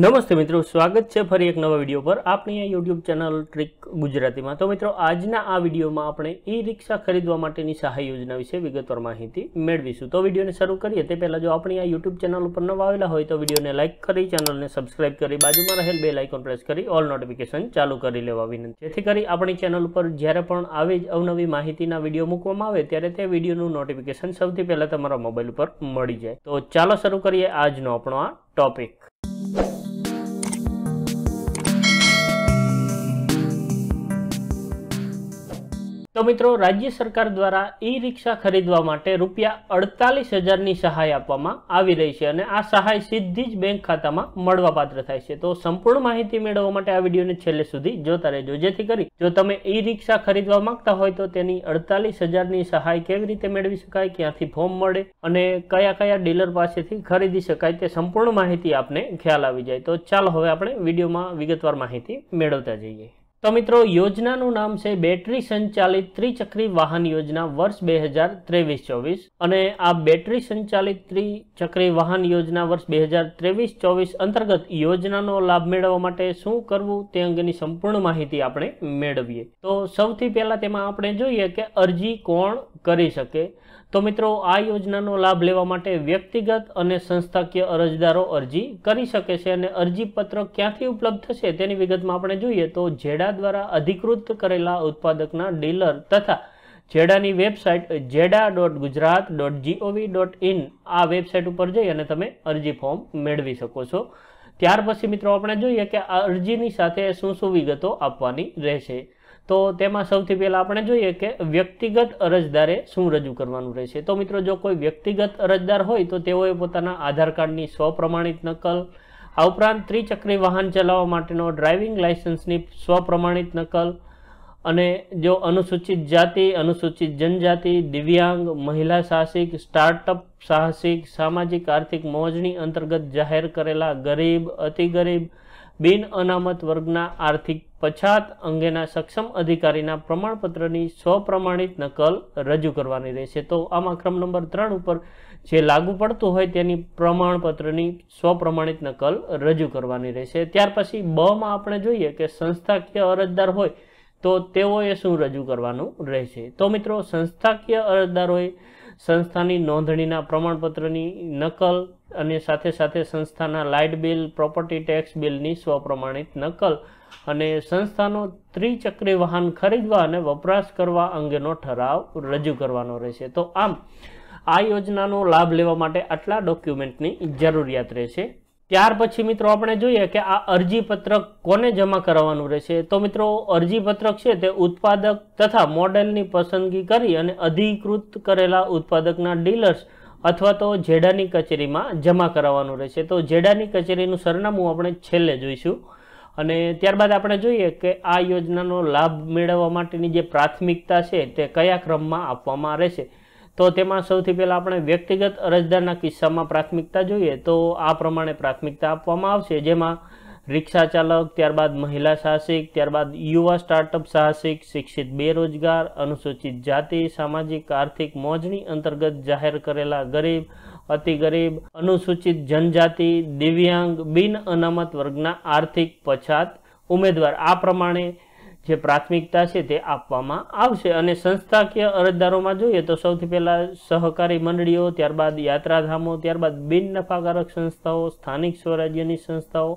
નમસ્તે મિત્રો સ્વાગત છે ફરી એક નવા વિડિયો પર આપણી આ YouTube ચેનલ ટ્રીક ગુજરાતી માં તો મિત્રો આજ ના આ વિડિયો માં આપણે ઈ રિક્ષા ખરીદવા માટે ની સહાય યોજના વિશે વિગતવાર માહિતી મેળવીશું તો વિડિયો ને શરૂ કરીએ તે પહેલા જો આપણી આ YouTube ચેનલ ઉપર નવા આવેલા હોય તો વિડિયો ને લાઈક કરી ચેનલ ને સબ્સ્ક્રાઇબ કરી બાજુ માં રહેલ બેલ આઇકન પ્રેસ કરી ઓલ નોટિફિકેશન ચાલુ કરી લેવા વિનંતી છે જેથી કરી આપણી ચેનલ ઉપર જ્યારે પણ આવે જ અવનવી માહિતી ના વિડિયો મૂકવામાં આવે ત્યારે તે વિડિયો નું નોટિફિકેશન સૌથી પહેલા તમારા મોબાઈલ પર મળી જાય તો ચાલો શરૂ કરીએ આજ નો આપણો ટોપિક તો મિત્રો રાજ્ય સરકાર દ્વારા ઈ રિક્ષા ખરીદવા માટે રૂપિયા અડતાલીસ હજારની સહાય આપવામાં આવી રહી છે અને આ સહાય સીધી જ બેંક ખાતામાં મળવાપાત્ર થાય છે તો સંપૂર્ણ માહિતી મેળવવા માટે આ વિડીયોને છેલ્લે સુધી જોતા રહેજો જેથી કરી જો તમે ઈ રિક્ષા ખરીદવા માંગતા હોય તો તેની અડતાલીસ હજારની સહાય કેવી રીતે મેળવી શકાય ક્યાંથી ફોર્મ મળે અને કયા કયા ડીલર પાસેથી ખરીદી શકાય તે સંપૂર્ણ માહિતી આપને ખ્યાલ આવી જાય તો ચાલો હવે આપણે વિડીયોમાં વિગતવાર માહિતી મેળવતા જઈએ તો મિત્રો યોજનાનું નામ છે બેટરી સંચાલિત ત્રિચક્રી વાહન યોજના વર્ષ બે હજાર ત્રેવીસ ચોવીસ અને આ બેટરી સંચાલિત ત્રિચક્રી વાહન યોજના વર્ષ બે હજાર ત્રેવીસ ચોવીસ અંતર્ગત યોજનાનો લાભ મેળવવા માટે શું કરવું તે અંગેની સંપૂર્ણ માહિતી આપણે મેળવીએ તો સૌથી પહેલાં તેમાં આપણે જોઈએ કે અરજી કોણ કરી શકે તો મિત્રો આ યોજનાનો લાભ લેવા માટે વ્યક્તિગત અને સંસ્થાકીય અરજદારો અરજી કરી શકે છે અને અરજીપત્ર ક્યાંથી ઉપલબ્ધ થશે તેની વિગતમાં આપણે જોઈએ તો જેડા દ્વારા અધિકૃત કરેલા ઉત્પાદકના ડીલર તથા જેડાની website GEDA dot Gujarat dot G O V dot in આ વેબસાઇટ ઉપર જઈ અને તમે અરજી ફોર્મ મેળવી શકો છો ત્યાર પછી મિત્રો આપણે જોઈએ કે આ અરજીની સાથે શું શું વિગતો આપવાની રહેશે તો તેમાં સૌથી પહેલાં આપણે જોઈએ કે વ્યક્તિગત અરજદારે શું રજૂ કરવાનું રહેશે તો મિત્રો જો કોઈ વ્યક્તિગત અરજદાર હોય તો તેઓએ પોતાના આધાર કાર્ડની સ્વપ્રમાણિત નકલ આ ઉપરાંત ત્રિચક્રી વાહન ચલાવવા માટેનો ડ્રાઇવિંગ લાઇસન્સની સ્વપ્રમાણિત નકલ અને જો અનુસૂચિત જાતિ અનુસૂચિત જનજાતિ દિવ્યાંગ મહિલા સાહસિક સ્ટાર્ટઅપ સાહસિક સામાજિક આર્થિક મોજણી અંતર્ગત જાહેર કરેલા ગરીબ અતિ ગરીબ બિન અનામત વર્ગના આર્થિક પછાત અંગેના સક્ષમ અધિકારીના પ્રમાણપત્રની સ્વપ્રમાણિત નકલ રજૂ કરવાની રહેશે તો આમાં ક્રમ નંબર ત્રણ ઉપર જે લાગુ પડતું હોય તેની પ્રમાણપત્રની સ્વપ્રમાણિત નકલ રજૂ કરવાની રહેશે ત્યાર પછી બમાં આપણે જોઈએ કે સંસ્થાકીય અરજદાર હોય તો તેઓએ શું રજૂ કરવાનું રહેશે તો મિત્રો સંસ્થાકીય અરજદારોએ સંસ્થાની નોંધણીના પ્રમાણપત્રની નકલ અને સાથે સાથે સંસ્થાના લાઇટ બિલ પ્રોપર્ટી ટેક્સ બિલની સ્વપ્રમાણિત નકલ અને સંસ્થાનો ત્રિચક્રી વાહન ખરીદવા અને વપરાશ કરવા અંગેનો ઠરાવ રજૂ કરવાનો રહેશે તો આમ આ યોજનાનો લાભ લેવા માટે આટલા ડોક્યુમેન્ટની જરૂરિયાત રહેશે ત્યાર પછી મિત્રો આપણે જોઈએ કે આ અરજીપત્રક કોને જમા કરાવવાનું રહેશે તો મિત્રો અરજીપત્રક છે તે ઉત્પાદક તથા મોડેલની પસંદગી કરી અને અધિકૃત કરેલા ઉત્પાદકના ડીલર્સ અથવા તો જેડાની કચેરીમાં જમા કરાવવાનું રહેશે તો જેડાની કચેરીનું સરનામું આપણે છેલ્લે જોઈશું અને ત્યારબાદ આપણે જોઈએ કે આ યોજનાનો લાભ મેળવવા માટેની જે પ્રાથમિકતા છે તે કયા ક્રમમાં આપવામાં રહેશે તો તેમાં સૌથી પહેલાં આપણે વ્યક્તિગત અરજદારના કિસ્સામાં પ્રાથમિકતા જોઈએ તો આ પ્રમાણે પ્રાથમિકતા આપવામાં આવશે જેમાં રિક્ષા ચાલક ત્યારબાદ મહિલા સાહસિક ત્યારબાદ યુવા સ્ટાર્ટઅપ સાહસિક શિક્ષિત બેરોજગાર અનુસૂચિત જાતિ સામાજિક આર્થિક મોજણી અંતર્ગત જાહેર કરેલા ગરીબ અતિ ગરીબ અનુસૂચિત જનજાતિ દિવ્યાંગ બિન અનામત વર્ગના આર્થિક પછાત ઉમેદવાર આ પ્રમાણે જે પ્રાથમિકતા છે તે આપવામાં આવશે અને સંસ્થાકીય અરજદારોમાં જોઈએ તો સૌથી પહેલાં સહકારી મંડળીઓ ત્યારબાદ યાત્રાધામો ત્યારબાદ બિન નફાકારક સંસ્થાઓ સ્થાનિક સ્વરાજ્યની સંસ્થાઓ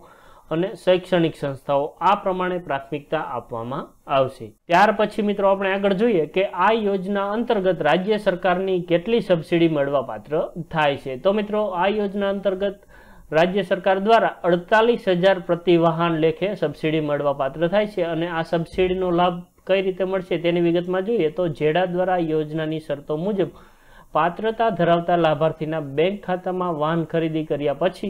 અને શૈક્ષણિક સંસ્થાઓ આ પ્રમાણે પ્રાથમિકતા આપવામાં આવશે ત્યાર પછી મિત્રો આપણે આગળ જોઈએ કે આ યોજના અંતર્ગત રાજ્ય સરકારની કેટલી સબસિડી પાત્ર થાય છે તો મિત્રો આ યોજના અંતર્ગત રાજ્ય સરકાર દ્વારા અડતાલીસ હજાર પ્રતિ વાહન લેખે સબસિડી મળવા પાત્ર થાય છે અને આ સબસિડીનો લાભ કઈ રીતે મળશે તેની વિગતમાં જોઈએ તો જેડા દ્વારા યોજનાની શરતો મુજબ પાત્રતા ધરાવતા લાભાર્થીના બેંક ખાતામાં વાહન ખરીદી કર્યા પછી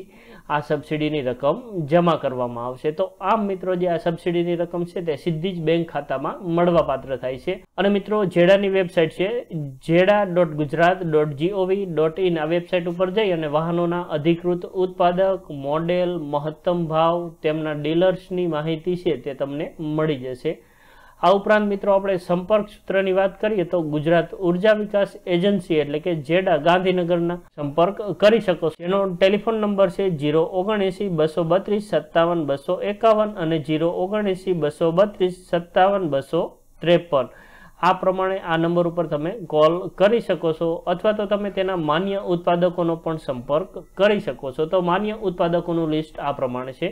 આ સબસિડીની રકમ જમા કરવામાં આવશે તો આમ મિત્રો જે આ સબસિડીની રકમ છે તે સીધી જ બેંક ખાતામાં મળવા પાત્ર થાય છે અને મિત્રો જેડાની વેબસાઇટ છે GEDA dot Gujarat dot G O V dot in આ વેબસાઇટ ઉપર જઈ અને વાહનોના અધિકૃત ઉત્પાદક મોડેલ મહત્તમ ભાવ તેમના ડીલર્સની માહિતી છે તે તમને મળી જશે આ ઉપરાંત મિત્રો આપણે સંપર્ક સૂત્રની વાત કરીએ તો ગુજરાત ઉર્જા વિકાસ એજન્સી એટલે કે જેડા ગાંધીનગરના સંપર્ક કરી શકો છો એનો ટેલિફોન નંબર છે જીરો ઓગણએંસી બસો બત્રીસ સત્તાવન બસો એકાવન અને જીરો ઓગણએંસી બસો બત્રીસ સત્તાવન બસો ત્રેપન આ પ્રમાણે આ નંબર ઉપર તમે કોલ કરી શકો છો અથવા તો તમે તેના માન્ય ઉત્પાદકોનો પણ સંપર્ક કરી શકો છો તો માન્ય ઉત્પાદકોનું લિસ્ટ આ પ્રમાણે છે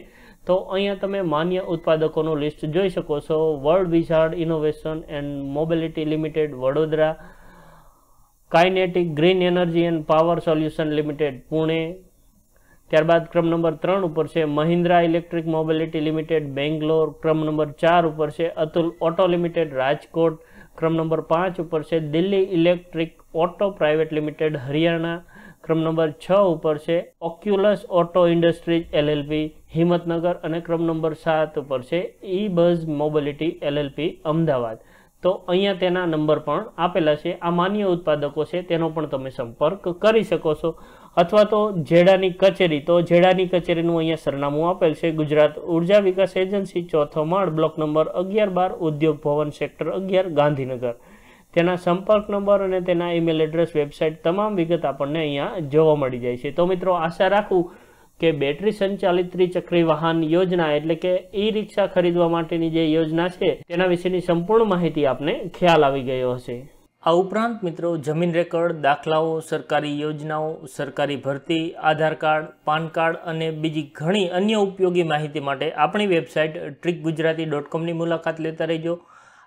તો અહીંયા તમે માન્ય ઉત્પાદકોનું લિસ્ટ જોઈ શકો છો world wizard innovation and mobility limited Vadodara kinetic green energy and power solution limited Pune ત્યારબાદ ક્રમ નંબર ત્રણ ઉપર છે Mahindra electric mobility limited Bangalore ક્રમ નંબર ચાર ઉપર છે અતુલ ઓટો લિમિટેડ રાજકોટ ક્રમ નંબર પાંચ ઉપર છે Delhi electric auto private limited Haryana ક્રમ નંબર છ ઉપર છે oculus auto industries LLP Himmatnagar અને ક્રમ નંબર સાત ઉપર છે E buzz mobility LLP Ahmedabad તો અહીંયા તેના નંબર પણ આપેલા છે આ માન્ય ઉત્પાદકો છે તેનો પણ તમે સંપર્ક કરી શકો છો અથવા તો જેડાની કચેરી તો જેડાની કચેરીનું અહીંયા સરનામું આપેલ છે ગુજરાત ઉર્જા વિકાસ એજન્સી ચોથો માળ બ્લોક નંબર અગિયાર બાર ઉદ્યોગ ભવન સેક્ટર અગિયાર ગાંધીનગર તેના સંપર્ક નંબર અને તેના ઈમેલ એડ્રેસ વેબસાઇટ તમામ વિગત આપણને અહીંયા જોવા મળી જાય છે તો મિત્રો આશા રાખું કે બેટરી સંચાલિત ત્રિચક્રી વાહન યોજના એટલે કે ઈ રિક્ષા ખરીદવા માટેની જે યોજના છે તેના વિશેની સંપૂર્ણ માહિતી આપને ખ્યાલ આવી ગયો હશે આ ઉપરાંત મિત્રો જમીન રેકર્ડ દાખલાઓ સરકારી યોજનાઓ સરકારી ભરતી આધાર કાર્ડ પાન કાર્ડ અને બીજી ઘણી અન્ય ઉપયોગી માહિતી માટે આપણી વેબસાઇટ ટ્રીક ગુજરાતી ડોટ કોમની મુલાકાત લેતા રહેજો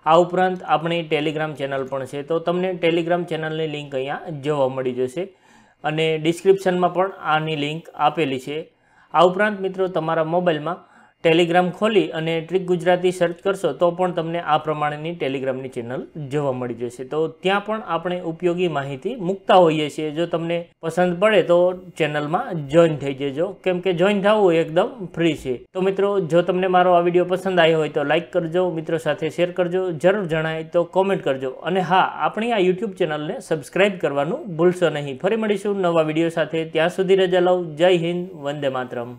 આ ઉપરાંત આપણી ટેલિગ્રામ ચેનલ પણ છે તો તમને ટેલિગ્રામ ચેનલની લિંક અહીંયા જોવા મળી જશે અને ડિસ્ક્રિપ્શનમાં પણ આની લિંક આપેલી છે આ ઉપરાંત મિત્રો તમારા મોબાઈલમાં ટેલિગ્રામ ખોલી અને ટ્રીક ગુજરાતી સર્ચ કરશો તો પણ તમને આ પ્રમાણેની ટેલિગ્રામની ચેનલ જોવા મળી જશે તો ત્યાં પણ આપણે ઉપયોગી માહિતી મૂકતા હોઈએ છીએ જો તમને પસંદ પડે તો ચેનલમાં જોઈન થઈ જજો કેમ કે જોઈન થવું એકદમ ફ્રી છે તો મિત્રો જો તમને મારો આ વિડીયો પસંદ આવ્યો હોય તો લાઇક કરજો મિત્રો સાથે શેર કરજો જરૂર જણાય તો કોમેન્ટ કરજો અને હા આપણી આ યુટ્યુબ ચેનલને સબસ્ક્રાઇબ કરવાનું ભૂલશો નહીં ફરી મળીશું નવા વિડીયો સાથે ત્યાં સુધી રજા લઉં જય હિન્દ વંદે માતરમ